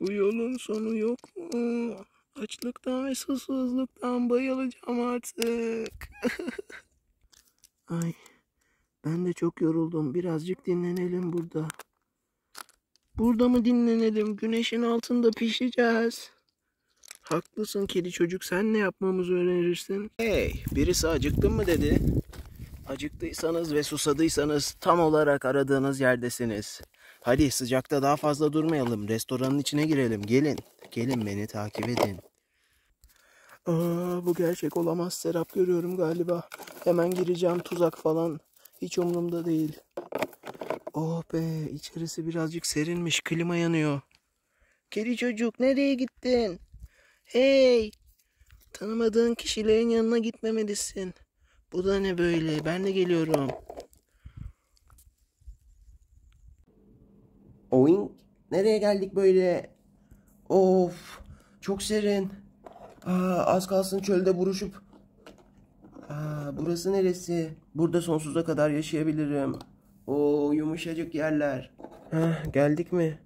Bu yolun sonu yok mu? Açlıktan ve susuzluktan bayılacağım artık. Ay ben de çok yoruldum. Birazcık dinlenelim burada. Burada mı dinlenelim? Güneşin altında pişeceğiz. Haklısın kedi çocuk. Sen ne yapmamızı önerirsin? Hey, birisi acıktın mı dedi. Acıktıysanız ve susadıysanız tam olarak aradığınız yerdesiniz. Hadi sıcakta daha fazla durmayalım. Restoranın içine girelim. Gelin. Gelin beni takip edin. Aa, bu gerçek olamaz. Serap görüyorum galiba. Hemen gireceğim tuzak falan. Hiç umurumda değil. Oh be içerisi birazcık serinmiş. Klima yanıyor. Kedi çocuk nereye gittin? Hey! Tanımadığın kişilerin yanına gitmemelisin. Bu da ne böyle? Ben de geliyorum. Nereye geldik böyle? Of. Çok serin. Aa, az kalsın çölde buruşup. Aa, burası neresi? Burada sonsuza kadar yaşayabilirim. O yumuşacık yerler. Heh, geldik mi?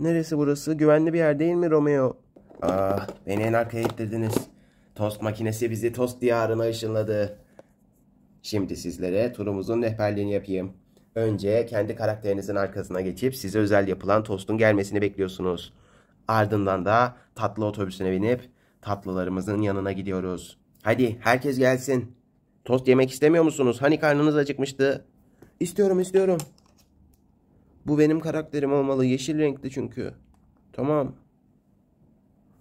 Neresi burası? Güvenli bir yer değil mi Romeo? Aa, beni en arkaya ittirdiniz. Tost makinesi bizi tost diyarına ışınladı. Şimdi sizlere turumuzun rehberliğini yapayım. Önce kendi karakterinizin arkasına geçip size özel yapılan tostun gelmesini bekliyorsunuz. Ardından da tatlı otobüsüne binip tatlılarımızın yanına gidiyoruz. Hadi herkes gelsin. Tost yemek istemiyor musunuz? Hani karnınız acıkmıştı? İstiyorum istiyorum. Bu benim karakterim olmalı. Yeşil renkli çünkü. Tamam.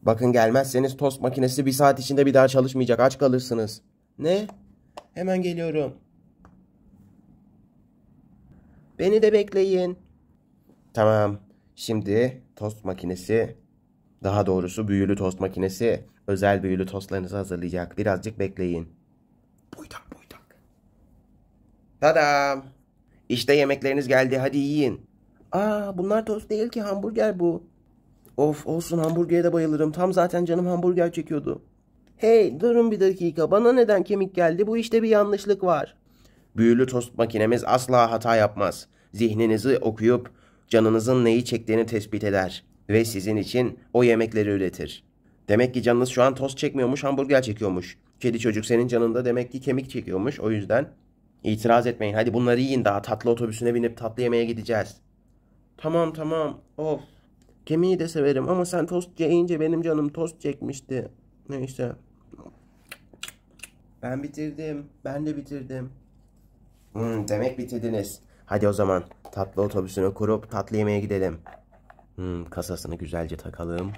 Bakın gelmezseniz tost makinesi bir saat içinde bir daha çalışmayacak. Aç kalırsınız. Ne? Hemen geliyorum. Beni de bekleyin. Tamam. Şimdi tost makinesi, daha doğrusu büyülü tost makinesi özel büyülü tostlarınızı hazırlayacak. Birazcık bekleyin. Buydak buydak. Tada! İşte yemekleriniz geldi. Hadi yiyin. Aa bunlar tost değil ki hamburger bu. Of olsun hamburgere de bayılırım. Tam zaten canım hamburger çekiyordu. Hey durun bir dakika. Bana neden kemik geldi? Bu işte bir yanlışlık var. Büyülü tost makinemiz asla hata yapmaz. Zihninizi okuyup canınızın neyi çektiğini tespit eder ve sizin için o yemekleri üretir. Demek ki canınız şu an tost çekmiyormuş, hamburger çekiyormuş. Kedi çocuk senin canında demek ki kemik çekiyormuş. O yüzden itiraz etmeyin. Hadi bunları yiyin daha tatlı otobüsüne binip tatlı yemeye gideceğiz. Tamam tamam. Of. Kemiği de severim ama sen tost yiyince benim canım tost çekmişti. Neyse. Ben bitirdim. Ben de bitirdim. Hmm, demek bitirdiniz. Hadi o zaman tatlı otobüsünü kurup tatlı yemeğe gidelim. Hmm, kasasını güzelce takalım.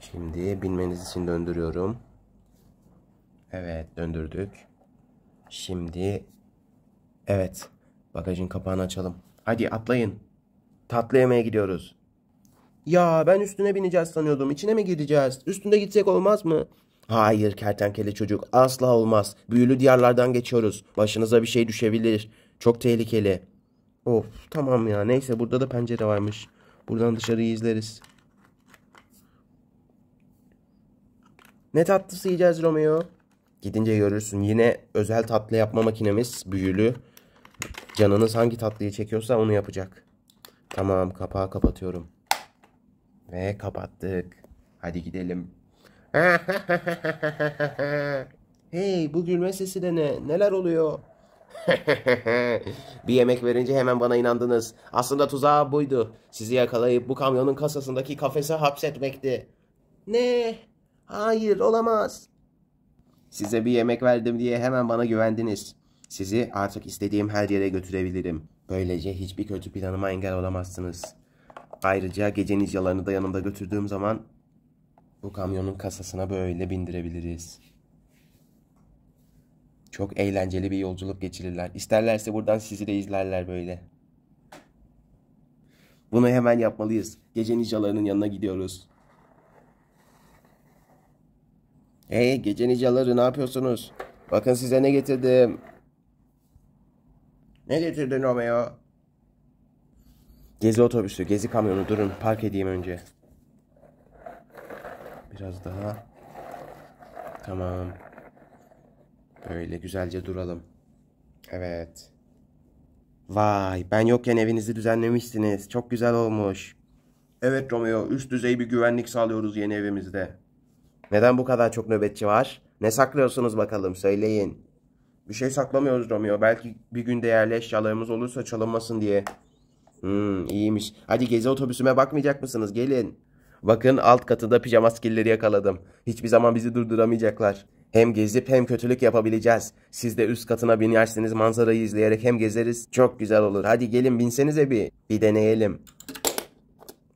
Şimdi binmeniz için döndürüyorum. Evet döndürdük. Şimdi evet bagajın kapağını açalım. Hadi atlayın. Tatlı yemeğe gidiyoruz. Ya ben üstüne bineceğiz sanıyordum. İçine mi gideceğiz? Üstünde gitsek olmaz mı? Hayır kertenkele çocuk asla olmaz. Büyülü diyarlardan geçiyoruz. Başınıza bir şey düşebilir. Çok tehlikeli. Of tamam ya neyse burada da pencere varmış. Buradan dışarıyı izleriz. Ne tatlısı yiyeceğiz Romeo? Gidince görürsün. Yine özel tatlı yapma makinemiz büyülü. Canınız hangi tatlıyı çekiyorsa onu yapacak. Tamam kapağı kapatıyorum. Ve kapattık. Hadi gidelim. hey bu gülme sesi de ne? Neler oluyor? bir yemek verince hemen bana inandınız. Aslında tuzağı buydu. Sizi yakalayıp bu kamyonun kasasındaki kafese hapsetmekti. Ne? Hayır olamaz. Size bir yemek verdim diye hemen bana güvendiniz. Sizi artık istediğim her yere götürebilirim. Böylece hiçbir kötü planıma engel olamazsınız. Ayrıca gece ninjalarını da yanımda götürdüğüm zaman bu kamyonun kasasına böyle bindirebiliriz. Çok eğlenceli bir yolculuk geçirirler. İsterlerse buradan sizi de izlerler böyle. Bunu hemen yapmalıyız. Gece ninjalarının yanına gidiyoruz. Hey gece ninjaları ne yapıyorsunuz? Bakın size ne getirdim. Ne getirdin Romeo? Gezi otobüsü, gezi kamyonu durun park edeyim önce. Biraz daha. Tamam. Böyle güzelce duralım. Evet. Vay ben yokken evinizi düzenlemişsiniz. Çok güzel olmuş. Evet Romeo üst düzey bir güvenlik sağlıyoruz yeni evimizde. Neden bu kadar çok nöbetçi var? Ne saklıyorsunuz bakalım söyleyin. Bir şey saklamıyoruz Romeo. Belki bir gün değerli eşyalarımız olursa çalınmasın diye. Hmm iyiymiş. Hadi gezi otobüsüme bakmayacak mısınız? Gelin. Bakın alt katında pijama skilleri yakaladım. Hiçbir zaman bizi durduramayacaklar. Hem gezip hem kötülük yapabileceğiz. Siz de üst katına binersiniz manzarayı izleyerek hem gezeriz. Çok güzel olur. Hadi gelin binsenize bir. Bir deneyelim.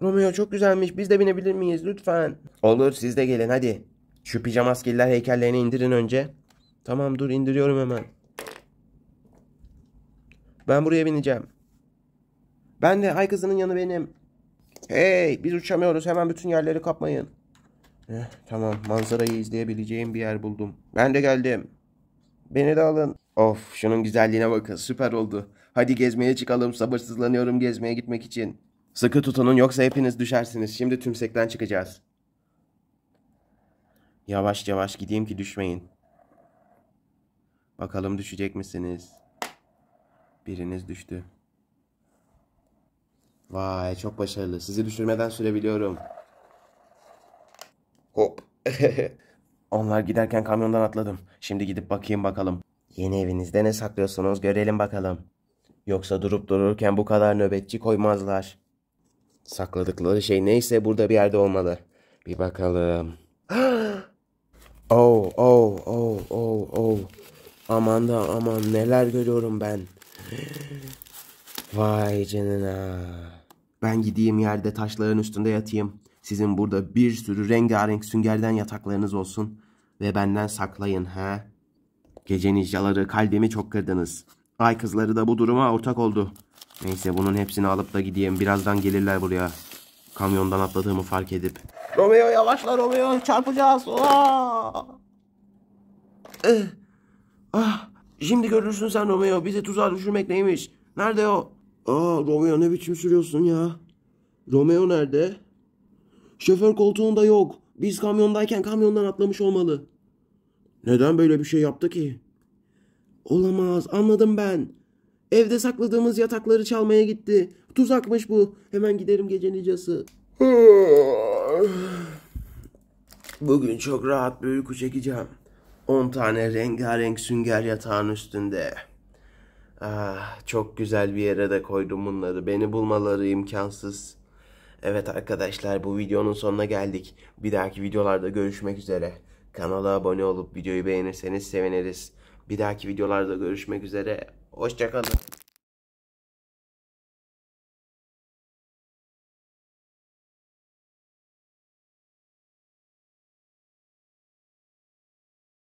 Romeo çok güzelmiş. Biz de binebilir miyiz lütfen? Olur siz de gelin hadi. Şu pijama skiller heykellerini indirin önce. Tamam dur indiriyorum hemen. Ben buraya bineceğim. Ben de ay kızının yanı benim. Hey biz uçamıyoruz hemen bütün yerleri kapmayın. Eh, tamam manzarayı izleyebileceğim bir yer buldum. Ben de geldim. Beni de alın. Of şunun güzelliğine bakın süper oldu. Hadi gezmeye çıkalım sabırsızlanıyorum gezmeye gitmek için. Sıkı tutunun yoksa hepiniz düşersiniz. Şimdi tümsekten çıkacağız. Yavaş yavaş gideyim ki düşmeyin. Bakalım düşecek misiniz? Biriniz düştü. Vay çok başarılı. Sizi düşürmeden sürebiliyorum. Hop. Onlar giderken kamyondan atladım. Şimdi gidip bakayım bakalım. Yeni evinizde ne saklıyorsunuz görelim bakalım. Yoksa durup dururken bu kadar nöbetçi koymazlar. Sakladıkları şey neyse burada bir yerde olmalı. Bir bakalım. oh oh oh oh oh. Aman da aman neler görüyorum ben. Vay canına. Ben gideyim yerde taşların üstünde yatayım. Sizin burada bir sürü rengarenk süngerden yataklarınız olsun. Ve benden saklayın he. Gece ninjaları kalbimi çok kırdınız. Ay kızları da bu duruma ortak oldu. Neyse bunun hepsini alıp da gideyim. Birazdan gelirler buraya. Kamyondan atladığımı fark edip. Romeo yavaşla Romeo çarpacağız. Aa! Eh. Ah. Şimdi görürsün sen Romeo bizi tuzağa düşürmek neymiş. Nerede o? Aa Romeo ne biçim sürüyorsun ya? Romeo nerede? Şoför koltuğunda yok. Biz kamyondayken kamyondan atlamış olmalı. Neden böyle bir şey yaptı ki? Olamaz anladım ben. Evde sakladığımız yatakları çalmaya gitti. Tuzakmış bu. Hemen giderim gece nicası. Bugün çok rahat bir uyku çekeceğim. 10 tane rengarenk sünger yatağın üstünde. Ah, çok güzel bir yere de koydum bunları. Beni bulmaları imkansız. Evet arkadaşlar bu videonun sonuna geldik. Bir dahaki videolarda görüşmek üzere. Kanala abone olup videoyu beğenirseniz seviniriz. Bir dahaki videolarda görüşmek üzere. Hoşçakalın.